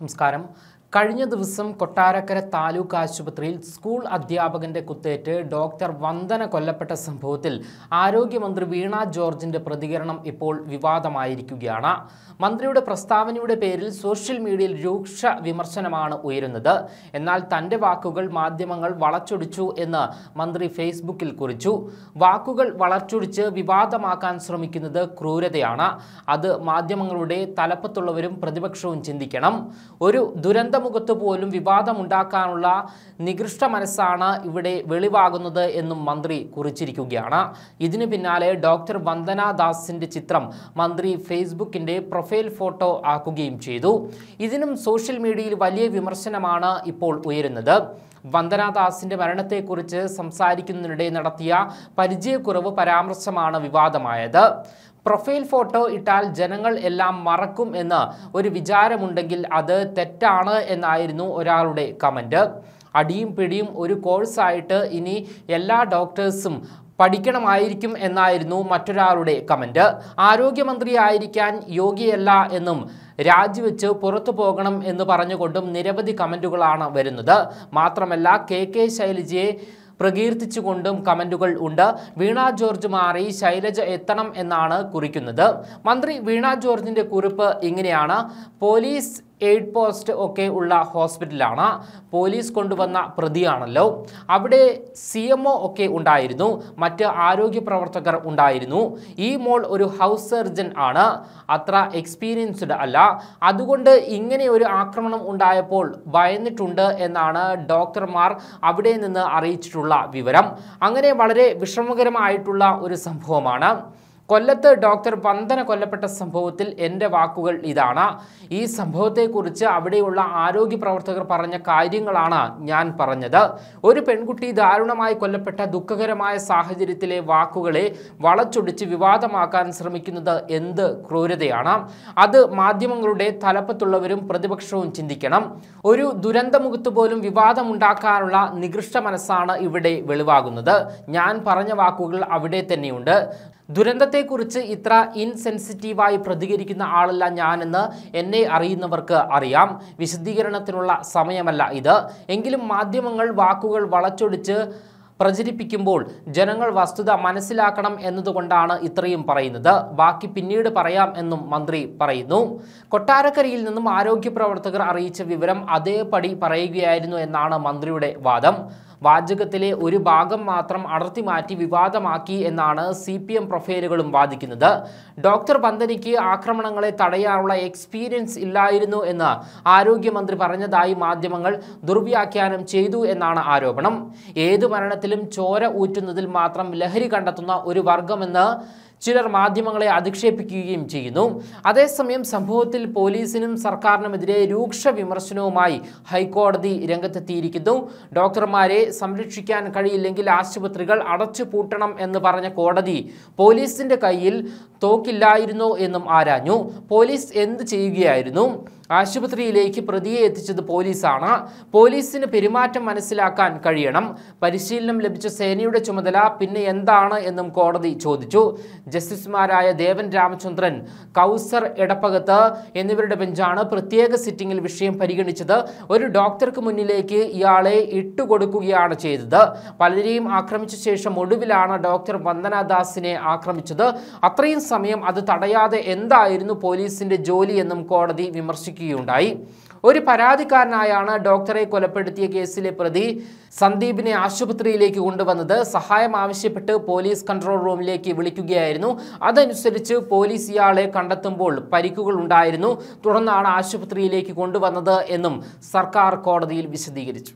നമസ്കാരം കഴിഞ്ഞ ദിവസം കൊട്ടാരക്കര താലൂക്ക് ആശുപത്രിയിൽ സ്കൂൾ അധ്യാപകന്റെ കുത്തേറ്റ് ഡോക്ടർ വന്ദന കൊല്ലപ്പെട്ട സംഭവത്തിൽ ആരോഗ്യമന്ത്രി വീണ ജോർജിന്റെ പ്രതികരണം ഇപ്പോൾ വിവാദമായിരിക്കുകയാണ് മന്ത്രിയുടെ പ്രസ്താവനയുടെ പേരിൽ സോഷ്യൽ മീഡിയയിൽ രൂക്ഷ വിമർശനമാണ് ഉയരുന്നത് എന്നാൽ തന്റെ വാക്കുകൾ മാധ്യമങ്ങൾ വളച്ചൊടിച്ചു എന്ന് മന്ത്രി ഫേസ്ബുക്കിൽ കുറിച്ചു വാക്കുകൾ വളച്ചൊടിച്ച് വിവാദമാക്കാൻ ശ്രമിക്കുന്നത് ക്രൂരതയാണ് അത് മാധ്യമങ്ങളുടെ തലപ്പത്തുള്ളവരും പ്രതിപക്ഷവും ചിന്തിക്കണം ഒരു ദുരന്തം ആറുമുഖത്ത് പോലും വിവാദമുണ്ടാക്കാനുള്ള നികൃഷ്ട മനസ്സാണ് ഇവിടെ വെളിവാകുന്നത് എന്നും മന്ത്രി കുറിച്ചിരിക്കുകയാണ് ഇതിന് പിന്നാലെ ഡോക്ടർ വന്ദന ചിത്രം മന്ത്രി ഫേസ്ബുക്കിൻ്റെ പ്രൊഫൈൽ ഫോട്ടോ ആക്കുകയും ചെയ്തു ഇതിനും സോഷ്യൽ മീഡിയയിൽ വലിയ വിമർശനമാണ് ഇപ്പോൾ ഉയരുന്നത് വന്ദനാദാസിന്റെ മരണത്തെക്കുറിച്ച് സംസാരിക്കുന്നതിനിടെ നടത്തിയ പരിചയക്കുറവ് പരാമർശമാണ് വിവാദമായത് പ്രൊഫൈൽ ഫോട്ടോ ഇട്ടാൽ ജനങ്ങൾ എല്ലാം മറക്കും എന്ന് ഒരു വിചാരമുണ്ടെങ്കിൽ അത് തെറ്റാണ് എന്നായിരുന്നു ഒരാളുടെ കമൻറ്റ് അടിയും പിടിയും ഒരു കോഴ്സായിട്ട് ഇനി എല്ലാ ഡോക്ടേഴ്സും പഠിക്കണമായിരിക്കും എന്നായിരുന്നു മറ്റൊരാളുടെ കമൻറ്റ് ആരോഗ്യമന്ത്രിയായിരിക്കാൻ യോഗ്യയല്ല എന്നും രാജിവെച്ച് പുറത്തു പോകണം എന്ന് പറഞ്ഞുകൊണ്ടും നിരവധി കമൻറ്റുകളാണ് വരുന്നത് മാത്രമല്ല കെ കെ ശൈലജയെ പ്രകീർത്തിച്ചുകൊണ്ടും കമന്റുകൾ ഉണ്ട് വീണ ജോർജ് മാറി ശൈലജ എത്തണം എന്നാണ് കുറിക്കുന്നത് മന്ത്രി വീണ ജോർജിന്റെ കുറിപ്പ് ഇങ്ങനെയാണ് പോലീസ് എയ്ഡ് പോസ്റ്റ് ഒക്കെ ഉള്ള ഹോസ്പിറ്റലാണ് പോലീസ് കൊണ്ടുവന്ന പ്രതിയാണല്ലോ അവിടെ സി എം ഒ ഒക്കെ ഉണ്ടായിരുന്നു മറ്റ് ആരോഗ്യ പ്രവർത്തകർ ഉണ്ടായിരുന്നു ഈ മോൾ ഒരു ഹൗസ് സർജൻ ആണ് അത്ര എക്സ്പീരിയൻസ്ഡ് അല്ല അതുകൊണ്ട് ഇങ്ങനെ ഒരു ആക്രമണം ഉണ്ടായപ്പോൾ ഭയന്നിട്ടുണ്ട് എന്നാണ് ഡോക്ടർമാർ അവിടെ നിന്ന് അറിയിച്ചിട്ടുള്ള വിവരം അങ്ങനെ വളരെ വിഷമകരമായിട്ടുള്ള ഒരു സംഭവമാണ് കൊല്ലത്ത് ഡോക്ടർ വന്ദന കൊല്ലപ്പെട്ട സംഭവത്തിൽ എൻ്റെ വാക്കുകൾ ഇതാണ് ഈ സംഭവത്തെക്കുറിച്ച് അവിടെയുള്ള ആരോഗ്യ പ്രവർത്തകർ പറഞ്ഞ കാര്യങ്ങളാണ് ഞാൻ പറഞ്ഞത് ഒരു പെൺകുട്ടി ദാരുണമായി കൊല്ലപ്പെട്ട ദുഃഖകരമായ സാഹചര്യത്തിലെ വാക്കുകളെ വളച്ചൊടിച്ച് വിവാദമാക്കാൻ ശ്രമിക്കുന്നത് എന്ത് ക്രൂരതയാണ് അത് മാധ്യമങ്ങളുടെ തലപ്പത്തുള്ളവരും പ്രതിപക്ഷവും ചിന്തിക്കണം ഒരു ദുരന്തമുഖത്ത് പോലും വിവാദമുണ്ടാക്കാനുള്ള നികൃഷ്ട മനസ്സാണ് ഇവിടെ വെളിവാകുന്നത് ഞാൻ പറഞ്ഞ വാക്കുകൾ അവിടെ തന്നെയുണ്ട് ദുരന്തത്തെക്കുറിച്ച് ഇത്ര ഇൻസെൻസിറ്റീവായി പ്രതികരിക്കുന്ന ആളല്ല ഞാനെന്ന് എന്നെ അറിയുന്നവർക്ക് അറിയാം വിശദീകരണത്തിനുള്ള സമയമല്ല ഇത് എങ്കിലും മാധ്യമങ്ങൾ വാക്കുകൾ വളച്ചൊടിച്ച് പ്രചരിപ്പിക്കുമ്പോൾ ജനങ്ങൾ വസ്തുത മനസ്സിലാക്കണം എന്നതുകൊണ്ടാണ് ഇത്രയും പറയുന്നത് ബാക്കി പിന്നീട് പറയാം എന്നും മന്ത്രി പറയുന്നു കൊട്ടാരക്കരയിൽ നിന്നും ആരോഗ്യ പ്രവർത്തകർ അറിയിച്ച വിവരം അതേപടി പറയുകയായിരുന്നു എന്നാണ് മന്ത്രിയുടെ വാദം വാചകത്തിലെ ഒരു ഭാഗം മാത്രം അടർത്തി മാറ്റി വിവാദമാക്കി എന്നാണ് സി പി എം പ്രൊഫൈലുകളും വാദിക്കുന്നത് ഡോക്ടർ പന്തനിക്ക് ആക്രമണങ്ങളെ തടയാനുള്ള എക്സ്പീരിയൻസ് ഇല്ലായിരുന്നു എന്ന് ആരോഗ്യമന്ത്രി പറഞ്ഞതായി മാധ്യമങ്ങൾ ദുർവ്യാഖ്യാനം ചെയ്തു എന്നാണ് ആരോപണം ഏതു മരണത്തിലും ചോര ഊറ്റുന്നതിൽ മാത്രം ലഹരി കണ്ടെത്തുന്ന ഒരു വർഗമെന്ന് ചിലർ മാധ്യമങ്ങളെ അധിക്ഷേപിക്കുകയും ചെയ്യുന്നു അതേസമയം സംഭവത്തിൽ പോലീസിനും സർക്കാരിനുമെതിരെ രൂക്ഷ വിമർശനവുമായി ഹൈക്കോടതി രംഗത്തെത്തിയിരിക്കുന്നു ഡോക്ടർമാരെ സംരക്ഷിക്കാൻ കഴിയില്ലെങ്കിൽ ആശുപത്രികൾ അടച്ചുപൂട്ടണം എന്ന് പറഞ്ഞ കോടതി പോലീസിന്റെ കയ്യിൽ തോക്കില്ലായിരുന്നോ എന്നും ആരാഞ്ഞു പോലീസ് എന്ത് ചെയ്യുകയായിരുന്നു ആശുപത്രിയിലേക്ക് പ്രതിയെ എത്തിച്ചത് പോലീസാണ് പോലീസിന് പെരുമാറ്റം മനസ്സിലാക്കാൻ കഴിയണം പരിശീലനം ലഭിച്ച സേനയുടെ ചുമതല പിന്നെ എന്താണ് എന്നും കോടതി ചോദിച്ചു ജസ്റ്റിസുമാരായ ദേവൻ രാമചന്ദ്രൻ കൗസർ എടപ്പകത്ത് എന്നിവരുടെ ബെഞ്ചാണ് പ്രത്യേക സിറ്റിംഗിൽ വിഷയം പരിഗണിച്ചത് ഒരു ഡോക്ടർക്ക് മുന്നിലേക്ക് ഇയാളെ ഇട്ടുകൊടുക്കുകയാണ് ചെയ്തത് പലരെയും ആക്രമിച്ച ശേഷം ഒടുവിലാണ് ഡോക്ടർ വന്ദനാദാസിനെ ആക്രമിച്ചത് അത്രയും സമയം അത് തടയാതെ എന്തായിരുന്നു പോലീസിന്റെ ജോലി എന്നും കോടതി വിമർശിച്ചു നിരീക്ഷിക്കുകയുണ്ടായി ഒരു പരാതിക്കാരനായാണ് ഡോക്ടറെ കൊലപ്പെടുത്തിയ കേസിലെ പ്രതി സന്ദീപിനെ ആശുപത്രിയിലേക്ക് കൊണ്ടുവന്നത് സഹായം ആവശ്യപ്പെട്ട് പോലീസ് കൺട്രോൾ റൂമിലേക്ക് വിളിക്കുകയായിരുന്നു അതനുസരിച്ച് പോലീസ് ഇയാളെ കണ്ടെത്തുമ്പോൾ പരിക്കുകൾ ഉണ്ടായിരുന്നു തുടർന്നാണ് ആശുപത്രിയിലേക്ക് കൊണ്ടുവന്നത് എന്നും സർക്കാർ കോടതിയിൽ വിശദീകരിച്ചു